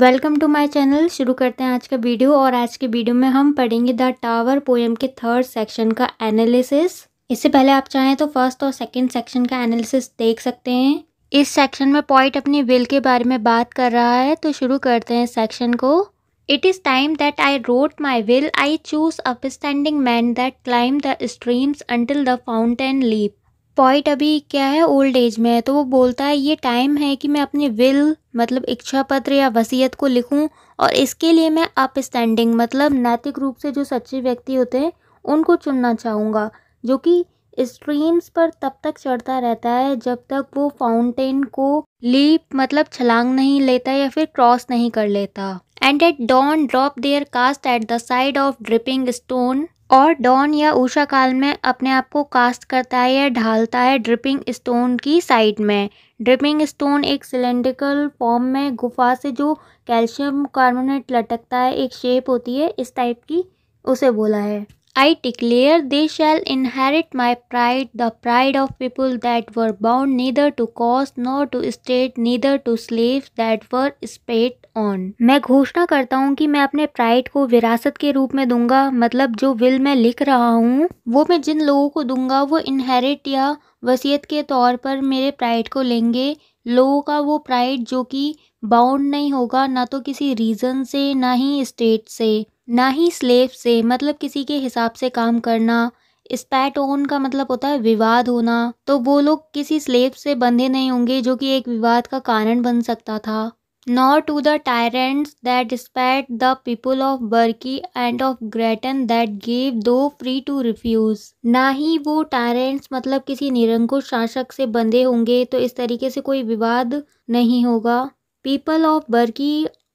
Welcome to my channel शुरू करते हैं आज का वीडियो और आज के वीडियो में हम पढ़ेंगे द टावर पोएम के थर्ड सेक्शन का एनालिसिस इससे पहले आप चाहें तो फर्स्ट और सेकंड सेक्शन का एनालिसिस देख सकते हैं इस सेक्शन में पॉइंट अपनी विल के बारे में बात कर रहा है तो शुरू करते हैं सेक्शन को it is time that I wrote my will I choose upstanding man that climb the streams until the fountain leap point अभी क्या है ओल्ड एज में है तो वो बोलता है ये टाइम है कि मैं अपने विल मतलब इच्छा पत्र या वसीयत को लिखूं और इसके लिए मैं अपस्टैंडिंग मतलब नैतिक रूप से जो सच्चे व्यक्ति होते हैं उनको चुनना चाहूँगा जो कि स्ट्रीम्स पर तब तक चढ़ता रहता है जब तक वो फाउंटेन को लीप मतलब छलांग नहीं लेता या फिर क्रॉस नहीं कर लेता and at dawn drop their cast at the side of dripping stone और डॉन या ऊषा काल में अपने आप को कास्ट करता है या ढालता है ड्रिपिंग स्टोन की साइड में ड्रिपिंग स्टोन एक सिलेंड्रिकल फॉर्म में गुफा से जो कैल्शियम कार्बोनेट लटकता है एक शेप होती है इस टाइप की उसे बोला है I declare they shall inherit my pride, the pride of people that were bound neither to cause nor to state, neither to slaves that were spat on. मैं घोषणा करता हूँ कि मैं अपने प्राइड को विरासत के रूप में दूंगा मतलब जो विल मैं लिख रहा हूँ वो मैं जिन लोगों को दूंगा वो इनहेरिट या वसीयत के तौर पर मेरे प्राइड को लेंगे लोगों का वो प्राइड जो कि बाउंड नहीं होगा ना तो किसी रीज़न से ना ही स्टेट से ना ही स्लेव से मतलब किसी के हिसाब से काम करना स्पैट ऑन का मतलब होता है विवाद होना तो वो लोग किसी स्लेव से बंधे नहीं होंगे जो कि एक विवाद का कारण बन सकता था nor to the tyrants that spat the people of Burke and of Grattan that gave though free to refuse ना ही वो टायरेंट्स मतलब किसी निरंकुश शासक से बंधे होंगे तो इस तरीके से कोई विवाद नहीं होगा people of Burke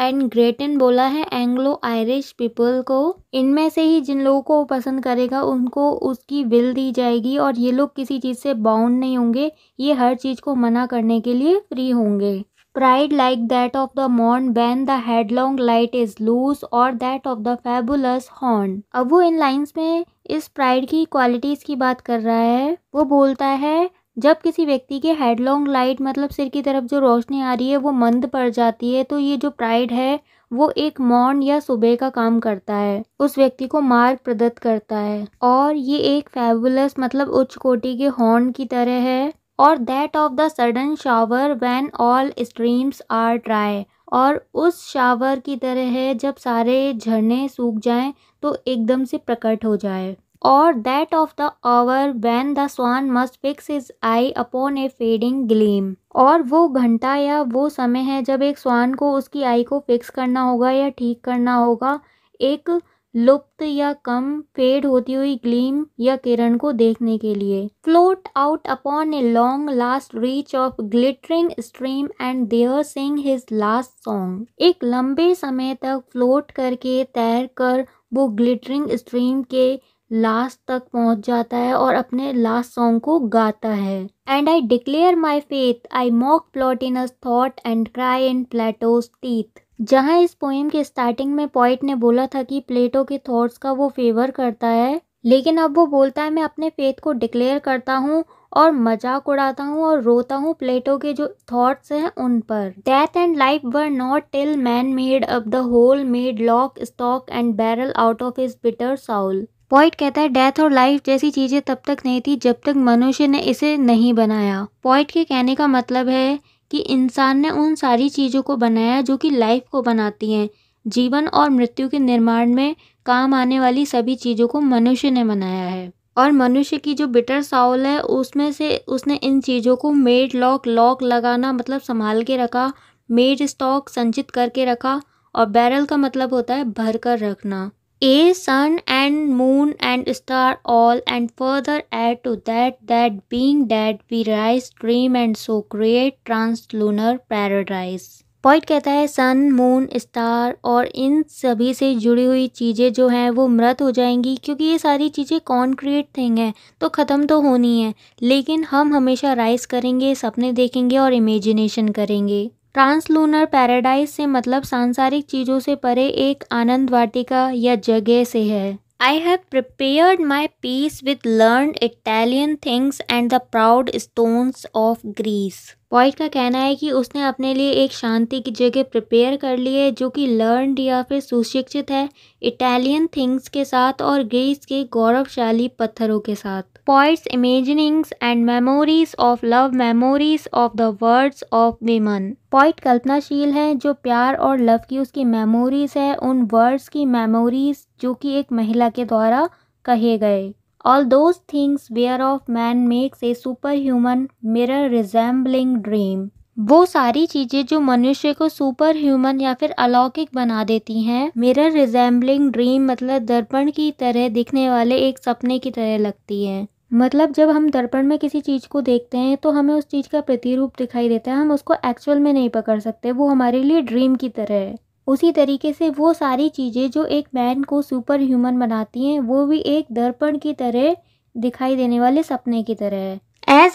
and Grattan बोला है एंग्लो आयरिश पीपल को इनमें से ही जिन लोगों को पसंद करेगा उनको उसकी विल दी जाएगी और ये लोग किसी चीज़ से बाउंड नहीं होंगे ये हर चीज़ को मना करने के लिए फ्री होंगे pride like that of the morn when the headlong light is loose और that of the fabulous horn अब वो इन लाइन्स में इस प्राइड की क्वालिटीज़ की बात कर रहा है वो बोलता है जब किसी व्यक्ति के हेडलॉन्ग लाइट मतलब सिर की तरफ जो रोशनी आ रही है वो मंद पड़ जाती है तो ये जो प्राइड है वो एक मौन या सुबह का काम करता है उस व्यक्ति को मार्ग प्रदत्त करता है और ये एक फेबुलस मतलब उच्च कोटि के हॉर्न की तरह है और that of the sudden shower when all streams are dry और उस शावर की तरह है जब सारे झरने सूख जाएं तो एकदम से प्रकट हो जाए or that of the hour when the swan must fix his eye upon a fading gleam. और वो घंटा या वो समय है जब एक स्वान को उसकी आई को फिक्स करना होगा या ठीक करना होगा एक लुप्त या कम फेड होती हुई ग्लीम या किरण को देखने के लिए float out upon a long last reach of glittering stream and there sing his last song एक लंबे समय तक फ्लोट करके तैर कर वो ग्लिटरिंग स्ट्रीम के लास्ट तक पहुंच जाता है और अपने लास्ट सॉन्ग को गाता है and I declare my faith I mock in thought and cry in Plato's teeth जहाँ इस पोइम के स्टार्टिंग में पॉइट ने बोला था कि प्लेटो के थॉट्स का वो फेवर करता है लेकिन अब वो बोलता है मैं अपने फेथ को डिक्लेयर करता हूँ और मजाक उड़ाता हूँ और रोता हूँ प्लेटो के जो थॉट्स हैं उन पर death and life were not till man made up the whole made lock stock and barrel out of his bitter soul poet कहता है डेथ और लाइफ जैसी चीज़ें तब तक नहीं थी जब तक मनुष्य ने इसे नहीं बनाया पॉइट के कहने का मतलब है कि इंसान ने उन सारी चीज़ों को बनाया जो कि लाइफ को बनाती हैं जीवन और मृत्यु के निर्माण में काम आने वाली सभी चीज़ों को मनुष्य ने बनाया है और मनुष्य की जो बिटर साउल है उसमें से उसने इन चीज़ों को मेड लॉक लॉक लगाना मतलब संभाल के रखा मेड स्टॉक संचित करके रखा और बैरल का मतलब होता है भर कर रखना a sun and moon and star all and further add to that that being that we rise dream and so create translunar paradise poet कहता है सन मून स्टार और इन सभी से जुड़ी हुई चीज़ें जो हैं वो मृत हो जाएंगी क्योंकि ये सारी चीज़ें कॉन्क्रीट थिंग हैं तो ख़त्म तो होनी है लेकिन हम हमेशा राइज करेंगे सपने देखेंगे और इमेजिनेशन करेंगे ट्रांसलूनर पैराडाइज से मतलब सांसारिक चीज़ों से परे एक आनंद वाटिका या जगह से है I have prepared my peace with learned Italian things and the proud stones of Greece. Poet का कहना है कि उसने अपने लिए एक शांति की जगह प्रिपेयर कर ली है जो कि लर्नड या फिर सुशिक्षित है इटालियन थिंग्स के साथ और ग्रीस के गौरवशाली पत्थरों के साथ poet's imaginings and memories of love memories of the words of women poet कल्पनाशील है जो प्यार और लव की उसकी मेमोरीज है उन वर्ड्स की मेमोरीज जो कि एक महिला के द्वारा कहे गए all things whereof man makes a super human mirror resembling dream वो सारी चीज़ें जो मनुष्य को सुपर ह्यूमन या फिर अलौकिक बना देती हैं मिरर रिजेंबलिंग ड्रीम मतलब दर्पण की तरह दिखने वाले एक सपने की तरह लगती है मतलब जब हम दर्पण में किसी चीज़ को देखते हैं तो हमें उस चीज़ का प्रतिरूप दिखाई देता है हम उसको एक्चुअल में नहीं पकड़ सकते वो हमारे लिए ड्रीम की तरह है उसी तरीके से वो सारी चीज़ें जो एक मैन को सुपर ह्यूमन बनाती हैं वो भी एक दर्पण की तरह दिखाई देने वाले सपने की तरह है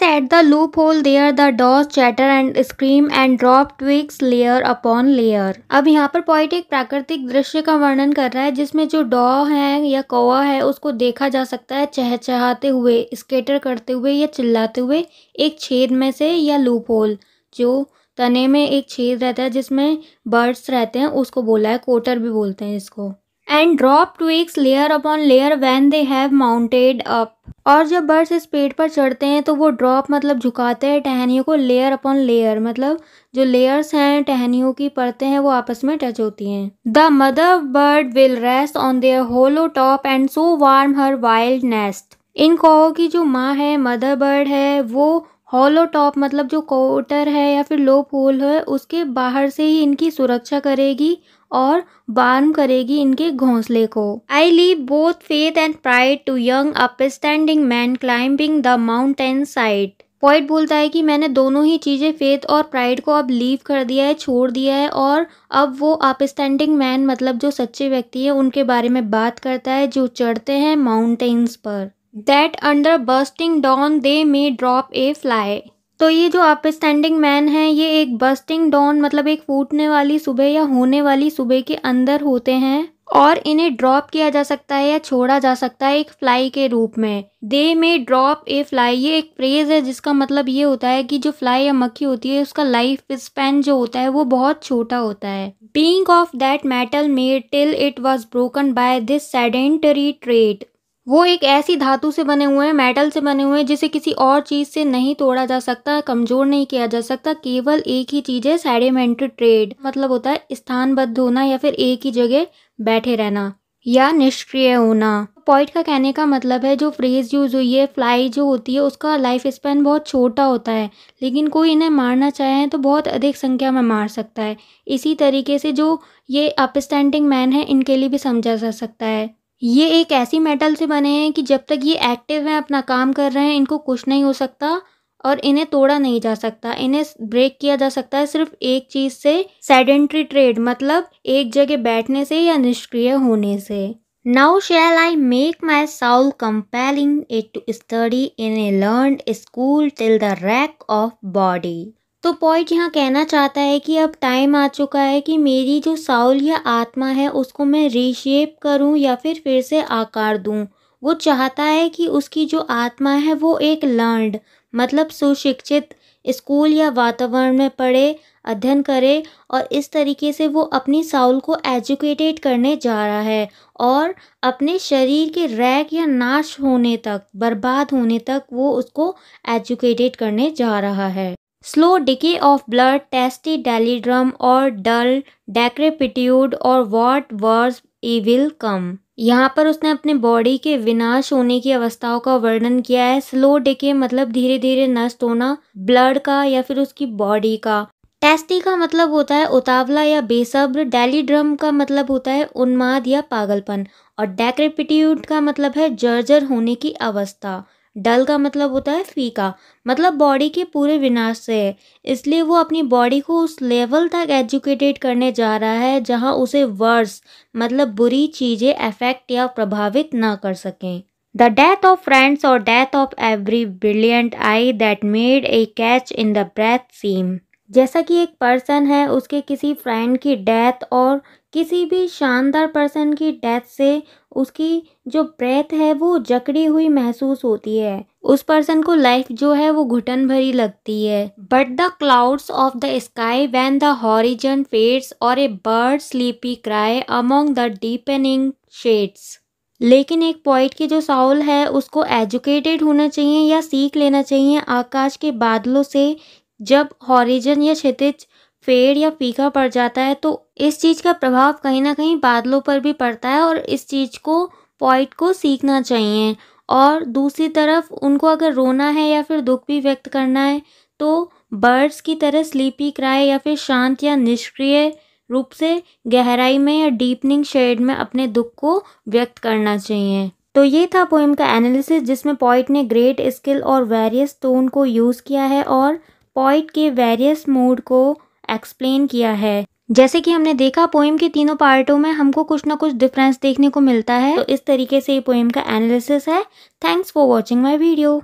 at the loophole there the daws chatter and scream and drop twigs layer upon layer अब यहाँ पर पॉइंट एक प्राकृतिक दृश्य का वर्णन कर रहा है जिसमें जो डॉ है या कौवा है उसको देखा जा सकता है चहचहाते हुए स्केटर करते हुए या चिल्लाते हुए एक छेद में से या लूप होल जो तने में एक छेद रहता है जिसमें बर्ड्स रहते हैं उसको बोला है कोटर भी बोलते हैं इसको and drop x layer upon layer when they have mounted up और जब बर्ड्स इस पेड़ पर चढ़ते हैं तो वो ड्रॉप मतलब झुकाते हैं टहनियों को लेयर अपॉन लेयर मतलब जो लेयर्स हैं टहनियों की परतें हैं वो आपस में टच होती हैं the mother bird will rest on their hollow top and so warm her wild nest in कौ की जो माँ है मदर बर्ड है वो हॉलो टॉप मतलब जो क्वार्टर है या फिर लो पोल है उसके बाहर से ही इनकी सुरक्षा करेगी और बार्म करेगी इनके घोंसले को I leave both faith and pride to young upstanding man climbing the mountain side poet बोलता है कि मैंने दोनों ही चीज़ें फेथ और प्राइड को अब लीव कर दिया है छोड़ दिया है और अब वो अपस्टैंडिंग मैन मतलब जो सच्चे व्यक्ति है उनके बारे में बात करता है जो चढ़ते हैं माउंटेन्स पर that under bursting dawn they may drop a fly तो ये जो अप स्टैंडिंग मैन है ये एक बस्टिंग डॉन मतलब एक फूटने वाली सुबह या होने वाली सुबह के अंदर होते हैं और इन्हें ड्रॉप किया जा सकता है या छोड़ा जा सकता है एक फ्लाई के रूप में दे मे ड्रॉप ए फ्लाई ये एक फ्रेज है जिसका मतलब ये होता है कि जो फ्लाई या मक्खी होती है उसका लाइफ स्पेन जो होता है वो बहुत छोटा होता है being of that metal made till it was broken by this sedentary trade वो एक ऐसी धातु से बने हुए हैं मेटल से बने हुए हैं जिसे किसी और चीज़ से नहीं तोड़ा जा सकता कमज़ोर नहीं किया जा सकता केवल एक ही चीज़ है सेडिमेंट्री ट्रेड मतलब होता है स्थानबद्ध होना या फिर एक ही जगह बैठे रहना या निष्क्रिय होना पॉइंट का कहने का मतलब है जो फ्रेज यूज हुई है फ्लाई जो होती है उसका लाइफ स्पैन बहुत छोटा होता है लेकिन कोई इन्हें मारना चाहे तो बहुत अधिक संख्या में मार सकता है इसी तरीके से जो ये अपस्टैंडिंग मैन है इनके लिए भी समझा जा सकता है ये एक ऐसी मेटल से बने हैं कि जब तक ये एक्टिव हैं अपना काम कर रहे हैं इनको कुछ नहीं हो सकता और इन्हें तोड़ा नहीं जा सकता इन्हें ब्रेक किया जा सकता है सिर्फ एक चीज़ से सेडेंट्री ट्रेड मतलब एक जगह बैठने से या निष्क्रिय होने से now shall I make my soul compelling it to study in a learn school till the wreck of body तो पॉइंट यहाँ कहना चाहता है कि अब टाइम आ चुका है कि मेरी जो साउल या आत्मा है उसको मैं रीशेप करूँ या फिर फिर से आकार दूँ वो चाहता है कि उसकी जो आत्मा है वो एक लर्नड मतलब सुशिक्षित स्कूल या वातावरण में पढ़े अध्ययन करे और इस तरीके से वो अपनी साउल को एजुकेटेड करने जा रहा है और अपने शरीर के रैक या नाश होने तक बर्बाद होने तक वो उसको एजुकेटेड करने जा रहा है slow decay of blood testy delirium और dull decrepitude, or what worse evil कम यहाँ पर उसने अपने बॉडी के विनाश होने की अवस्थाओं का वर्णन किया है स्लो डिके मतलब धीरे धीरे नष्ट होना ब्लड का या फिर उसकी बॉडी का टेस्टी का मतलब होता है उतावला या बेसब्र डेलीड्रम का मतलब होता है उन्माद या पागलपन और डेक्रेपिट्यूड का मतलब है जर्जर होने की अवस्था डल का मतलब होता है फीका मतलब बॉडी के पूरे विनाश से है इसलिए वो अपनी बॉडी को उस लेवल तक एजुकेटेड करने जा रहा है जहाँ उसे वर्स मतलब बुरी चीज़ें अफेक्ट या प्रभावित ना कर सकें द डेथ ऑफ फ्रेंड्स और death of every brilliant eye that made a catch in the breath seem जैसा कि एक पर्सन है उसके किसी फ्रेंड की डेथ और किसी भी शानदार पर्सन की डेथ से उसकी जो ब्रेथ है वो जकड़ी हुई महसूस होती है उस पर्सन को लाइफ जो है वो घुटन भरी लगती है but the clouds of the sky when the horizon fades और a bird sleepy cry among the deepening shades लेकिन एक पॉइंट की जो साउल है उसको एजुकेटेड होना चाहिए या सीख लेना चाहिए आकाश के बादलों से जब हॉरिजन या क्षितिज फेड या फीका पड़ जाता है तो इस चीज़ का प्रभाव कहीं ना कहीं बादलों पर भी पड़ता है और इस चीज़ को पॉइट को सीखना चाहिए और दूसरी तरफ उनको अगर रोना है या फिर दुख भी व्यक्त करना है तो बर्ड्स की तरह स्लीपी क्राई या फिर शांत या निष्क्रिय रूप से गहराई में या डीपनिंग शेड में अपने दुख को व्यक्त करना चाहिए तो ये था पोइम का एनालिसिस जिसमें पॉइट ने ग्रेट स्किल और वेरियस टोन को यूज़ किया है और पॉइट के वेरियस मूड को एक्सप्लेन किया है जैसे कि हमने देखा पोइम के तीनों पार्टों में हमको कुछ ना कुछ डिफरेंस देखने को मिलता है तो इस तरीके से ये पोइम का एनालिसिस है thanks for watching my video